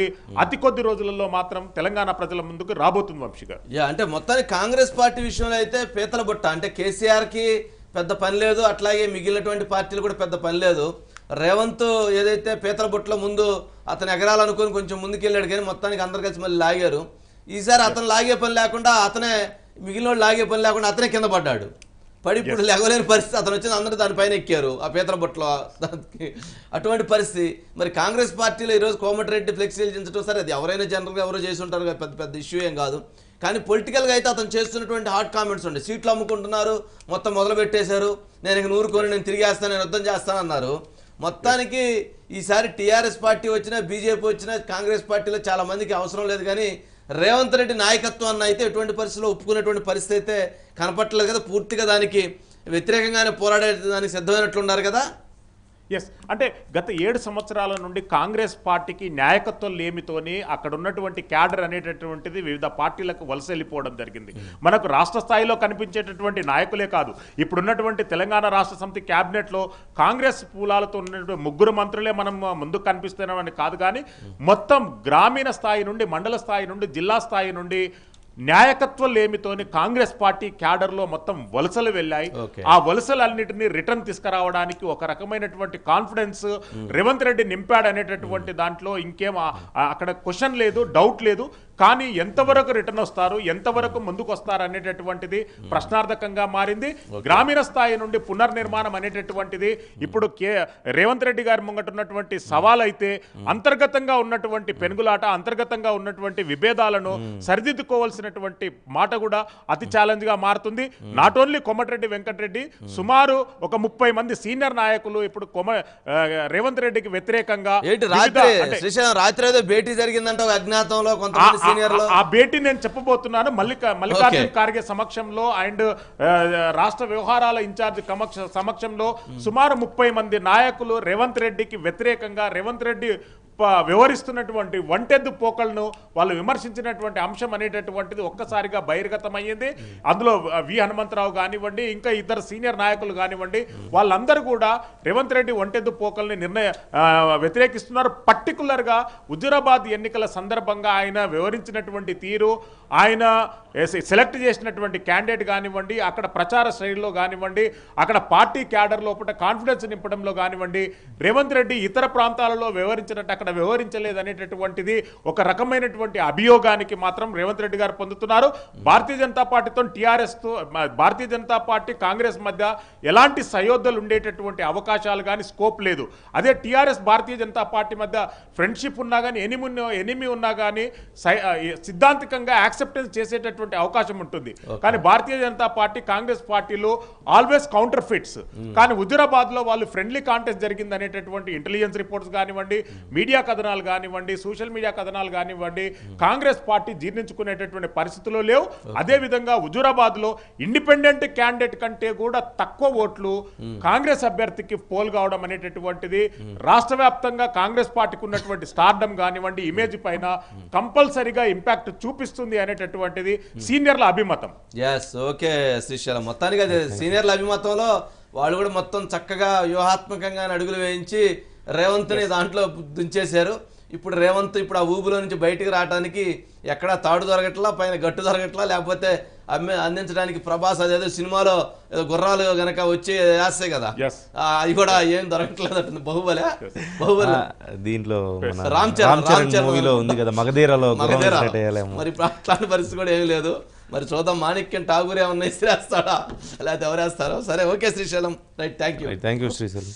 Hmm. అతి కొద్ది రోజులలో మాత్రం తెలంగాణ ప్రజల ముందుకు రాబోతుంది వంశీ గారు అంటే మొత్తానికి కాంగ్రెస్ పార్టీ విషయంలో అయితే పీతల బుట్ట అంటే కేసీఆర్కి పెద్ద పని లేదు అట్లాగే మిగిలినటువంటి పార్టీలు కూడా పెద్ద పని లేదు రేవంత్ ఏదైతే పీతల బుట్టలో ముందు అతను ఎగరాలనుకుని కొంచెం ముందుకెళ్ళాడు కానీ మొత్తానికి అందరు కలిసి మళ్ళీ లాగారు ఈసారి అతను లాగే పని లేకుండా అతనే మిగిలిన లాగే పని లేకుండా అతనే కింద పడ్డాడు పడి ఇప్పుడు లేవలేని పరిస్థితి అతను వచ్చిన అందరూ దానిపైన ఎక్కారు ఆ దానికి అటువంటి పరిస్థితి మరి కాంగ్రెస్ పార్టీలో ఈరోజు కోమటిరెడ్డి ఫ్లెక్సీలు చించడం సరే అది ఎవరైనా జనరల్గా ఎవరో చేసి ఉంటారు పెద్ద పెద్ద ఇష్యూ ఏం కాదు కానీ పొలిటికల్గా అయితే అతను చేస్తున్నటువంటి హాట్ కామెంట్స్ ఉండే సీట్లు అమ్ముకుంటున్నారు మొత్తం మొదలు పెట్టేశారు నేను ఇక నూరుకొని నేను తిరిగేస్తాను నేను యుద్ధం అన్నారు మొత్తానికి ఈసారి టీఆర్ఎస్ పార్టీ వచ్చినా బీజేపీ వచ్చినా కాంగ్రెస్ పార్టీలో చాలామందికి అవసరం లేదు కానీ రేవంత్ రెడ్డి నాయకత్వాన్ని అయితే ఎటువంటి పరిస్థితుల్లో ఒప్పుకునేటువంటి పరిస్థితి అయితే కనపట్టలేదు కదా పూర్తిగా దానికి వ్యతిరేకంగానే దానికి సిద్ధమైనట్లున్నారు కదా ఎస్ అంటే గత ఏడు సంవత్సరాల నుండి కాంగ్రెస్ పార్టీకి నాయకత్వం లేమితోని అక్కడ ఉన్నటువంటి క్యాడర్ అనేటటువంటిది వివిధ పార్టీలకు వలస వెళ్ళిపోవడం జరిగింది మనకు రాష్ట్ర స్థాయిలో కనిపించేటటువంటి నాయకులే కాదు ఇప్పుడున్నటువంటి తెలంగాణ రాష్ట్ర సమితి క్యాబినెట్లో కాంగ్రెస్ పూలాలతో ఉన్నటువంటి ముగ్గురు మంత్రులే మనం ముందుకు కనిపిస్తున్నామని కాదు కానీ మొత్తం గ్రామీణ స్థాయి నుండి మండల స్థాయి నుండి జిల్లా స్థాయి నుండి నాయకత్వ లేమితోని కాంగ్రెస్ పార్టీ క్యాడర్ లో మొత్తం వలసలు వెళ్ళాయి ఆ వలసలు అన్నిటినీ రిటర్న్ తీసుకురావడానికి ఒక రకమైనటువంటి కాన్ఫిడెన్స్ రేవంత్ రెడ్డి నింపాడు అనేటటువంటి దాంట్లో ఇంకేం అక్కడ క్వశ్చన్ లేదు డౌట్ లేదు కానీ ఎంతవరకు రిటర్న్ వస్తారు ఎంతవరకు ముందుకు వస్తారు అనేటటువంటిది hmm. ప్రశ్నార్థకంగా మారింది గ్రామీణ స్థాయి నుండి పునర్నిర్మాణం అనేటటువంటిది hmm. ఇప్పుడు కే రేవంత్ రెడ్డి గారి ముంగటున్నటువంటి సవాల్ అయితే hmm. అంతర్గతంగా ఉన్నటువంటి పెనుగులాట అంతర్గతంగా ఉన్నటువంటి విభేదాలను సరిదిద్దుకోవాల్సినటువంటి మాట కూడా అతి గా మారుతుంది నాట్ ఓన్లీ కొమటిరెడ్డి వెంకటరెడ్డి సుమారు ఒక ముప్పై మంది సీనియర్ నాయకులు ఇప్పుడు కొమ రేవంత్ రెడ్డికి వ్యతిరేకంగా రాత్రి ఏదో భేటీ జరిగిందంటే అజ్ఞాతంలో కొంత ఆ భేటీ నేను చెప్పబోతున్నాను మల్లిక మల్లికార్జున ఖార్గే సమక్షంలో అండ్ రాష్ట్ర వ్యవహారాల ఇన్ఛార్జ్ సమక్షంలో సుమారు ముప్పై మంది నాయకులు రేవంత్ రెడ్డికి వ్యతిరేకంగా రేవంత్ రెడ్డి వివరిస్తున్నటువంటి వంటెద్దు పోకలను వాళ్ళు విమర్శించినటువంటి అంశం అనేటటువంటిది ఒక్కసారిగా బహిర్గతమయ్యింది అందులో వి హనుమంతరావు కానివ్వండి ఇంకా ఇద్దరు సీనియర్ నాయకులు కానివ్వండి వాళ్ళందరూ కూడా రేవంత్ రెడ్డి వంటెద్దు పోకల్ని నిర్ణయ వ్యతిరేకిస్తున్నారు పర్టికులర్గా హుజురాబాద్ ఎన్నికల సందర్భంగా ఆయన వివరించినటువంటి తీరు ఆయన సెలెక్ట్ చేసినటువంటి క్యాండిడేట్ కానివ్వండి అక్కడ ప్రచార శ్రేణిలో కానివ్వండి అక్కడ పార్టీ క్యాడర్ లోపల కాన్ఫిడెన్స్ నింపడంలో కానివ్వండి రేవంత్ రెడ్డి ఇతర ప్రాంతాలలో వివరించినట్టు అక్కడ అక్కడ వ్యవహరించలేదు అనేటటువంటిది ఒక రకమైనటువంటి అభియోగానికి మాత్రం రేవంత్ రెడ్డి గారు పొందుతున్నారు భారతీయ జనతా పార్టీతో టీఆర్ఎస్తో భారతీయ జనతా పార్టీ కాంగ్రెస్ మధ్య ఎలాంటి సయోధ్యలు ఉండేటటువంటి అవకాశాలు కానీ స్కోప్ లేదు అదే టీఆర్ఎస్ భారతీయ జనతా పార్టీ మధ్య ఫ్రెండ్షిప్ ఉన్నా కానీ ఎనిమి ఎనిమి ఉన్నా కానీ సిద్ధాంతికంగా యాక్సెప్టెన్స్ చేసేటటువంటి అవకాశం ఉంటుంది కానీ భారతీయ జనతా పార్టీ కాంగ్రెస్ పార్టీలు ఆల్వేస్ కౌంటర్ ఫిట్స్ కానీ లో వాళ్ళు ఫ్రెండ్లీ కాంటెస్ట్ జరిగింది అనేటటువంటి ఇంటెలిజెన్స్ రిపోర్ట్స్ కానివ్వండి మీడియా మీడియా కథనాలు కానివ్వండి సోషల్ మీడియా కథనాలు కానివ్వండి కాంగ్రెస్ పార్టీ జీర్ణించుకునేటటువంటి పరిస్థితులు లేవు అదేవిధంగా లో ఇండిపెండెంట్ క్యాండిడేట్ కంటే కూడా తక్కువ ఓట్లు కాంగ్రెస్ అభ్యర్థికి పోల్ కావడం అనేటటువంటిది రాష్ట్ర కాంగ్రెస్ పార్టీకి ఉన్నటువంటి స్టార్డమ్ కానివ్వండి ఇమేజ్ పైన కంపల్సరిగా ఇంపాక్ట్ చూపిస్తుంది అనేటటువంటిది సీనియర్ల అభిమతం ఎస్ ఓకే మొత్తానికి సీనియర్ల అభిమతంలో వాళ్ళు కూడా మొత్తం చక్కగా వ్యూహాత్మకంగా అడుగులు వేయించి రేవంత్ని దాంట్లో దుంచేశారు ఇప్పుడు రేవంత్ ఇప్పుడు ఆ ఊబులో నుంచి బయటికి రావడానికి ఎక్కడా తాడు దొరకట్లా పైన గట్టు దొరకట్లా లేకపోతే అమ్మే అందించడానికి ప్రభాస్ అదేదో సినిమాలో ఏదో గుర్రాలు గనక వచ్చి వేస్తాయి కదా అది కూడా ఏం దొరకట్లేదు అంటుంది బాహుబలి దీంట్లో రామ్ చరణ్ మూవీలో ఉంది కదా మగధీరలో మరి అట్లాంటి పరిస్థితి కూడా ఏం లేదు మరి చూద్దాం మాణిక్యం ఠాగూర్ ఏమన్నా ఇస్తే వేస్తాడా లేకపోతే ఎవరేస్తారో సరే okay Srisailam right thank you thank you Srisailam